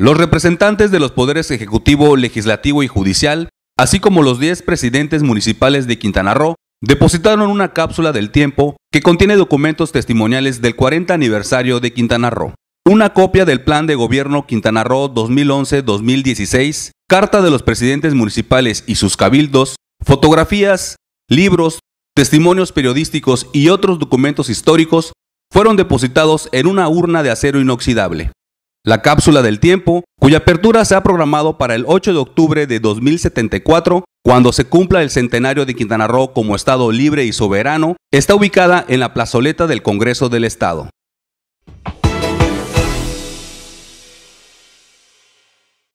Los representantes de los poderes ejecutivo, legislativo y judicial, así como los 10 presidentes municipales de Quintana Roo, depositaron una cápsula del tiempo que contiene documentos testimoniales del 40 aniversario de Quintana Roo. Una copia del Plan de Gobierno Quintana Roo 2011-2016, carta de los presidentes municipales y sus cabildos, fotografías, libros, testimonios periodísticos y otros documentos históricos fueron depositados en una urna de acero inoxidable la cápsula del tiempo, cuya apertura se ha programado para el 8 de octubre de 2074, cuando se cumpla el centenario de Quintana Roo como Estado libre y soberano, está ubicada en la plazoleta del Congreso del Estado.